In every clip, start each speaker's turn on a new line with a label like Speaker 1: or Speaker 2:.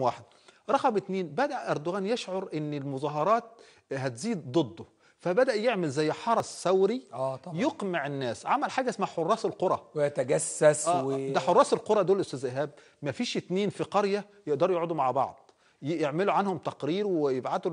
Speaker 1: واحد رقم اتنين بدأ أردوغان يشعر أن المظاهرات هتزيد ضده فبدأ يعمل زي حرس ثوري آه طبعا. يقمع الناس عمل حاجة اسمها حراس القرى ويتجسس آه و... ده حراس القرى دول أستاذ إيهاب ما فيش اتنين في قرية يقدروا يقعدوا مع بعض يعملوا عنهم تقرير ويبعتوا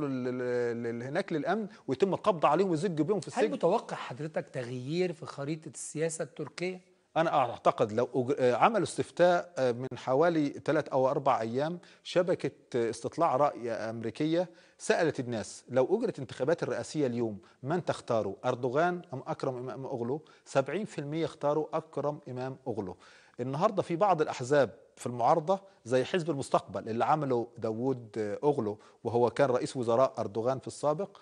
Speaker 1: هناك للامن ويتم القبض عليهم ويزجوا بيهم في السجن هل متوقع حضرتك تغيير في خريطه السياسه التركيه أنا أعتقد لو آه، عملوا استفتاء آه، من حوالي ثلاث أو أربع أيام شبكة استطلاع رأي أمريكية سألت الناس لو أجرت انتخابات الرئاسية اليوم من تختاروا أردوغان أم أكرم إمام اوغلو 70% اختاروا أكرم إمام اوغلو النهاردة في بعض الأحزاب في المعارضة زي حزب المستقبل اللي عمله داوود اوغلو آه، وهو كان رئيس وزراء أردوغان في السابق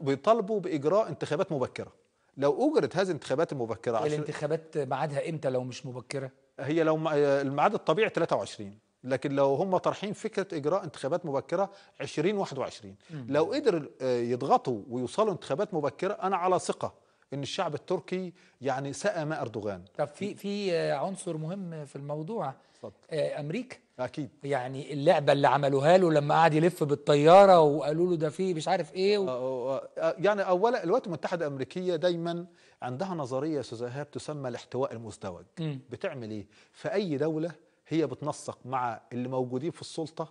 Speaker 1: بيطالبوا بإجراء انتخابات مبكرة لو اجرت هذه الانتخابات المبكره الانتخابات ميعادها امتى لو مش مبكره؟ هي لو آه، الميعاد الطبيعي 23 لكن لو هم طرحين فكره اجراء انتخابات مبكره 2021 لو قدر آه، يضغطوا ويوصلوا انتخابات مبكره انا على ثقه ان الشعب التركي يعني سقى ما اردوغان طب في في عنصر مهم في الموضوع اتفضل آه، امريكا اكيد يعني اللعبه اللي عملوها له لما قعد يلف بالطياره وقالوا له ده فيه مش عارف ايه و... آه، آه، يعني اولا الولايات المتحده الامريكيه دايما عندها نظريه استاذ ايهاب تسمى الاحتواء المزدوج م. بتعمل ايه في اي دوله هي بتنسق مع اللي موجودين في السلطه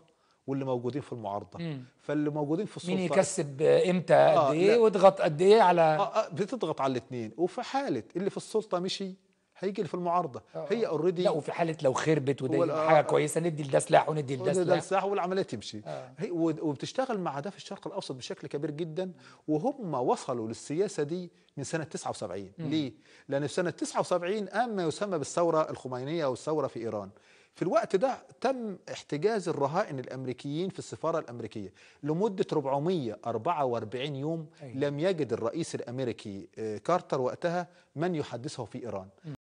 Speaker 1: واللي موجودين في المعارضه مم. فاللي موجودين في السلطه مين يكسب امتى آه قد ايه واضغط قد ايه على آه, آه، بتضغط على الاثنين وفي حاله اللي في السلطه مشي هيجي اللي في المعارضه آه, آه. هي اوريدي لا وفي حاله لو خربت وده آه، حاجه كويسه ندي لده سلاح وندي لده سلاح سلاح والعمليه تمشي آه. هي وبتشتغل مع ده في الشرق الاوسط بشكل كبير جدا وهم وصلوا للسياسه دي من سنه 79 مم. ليه؟ لان في سنه 79 قام ما يسمى بالثوره الخمينيه او الثوره في ايران في الوقت ده تم احتجاز الرهائن الامريكيين في السفاره الامريكيه لمده 444 يوم أيوة. لم يجد الرئيس الامريكي آه، كارتر وقتها من يحدثه في ايران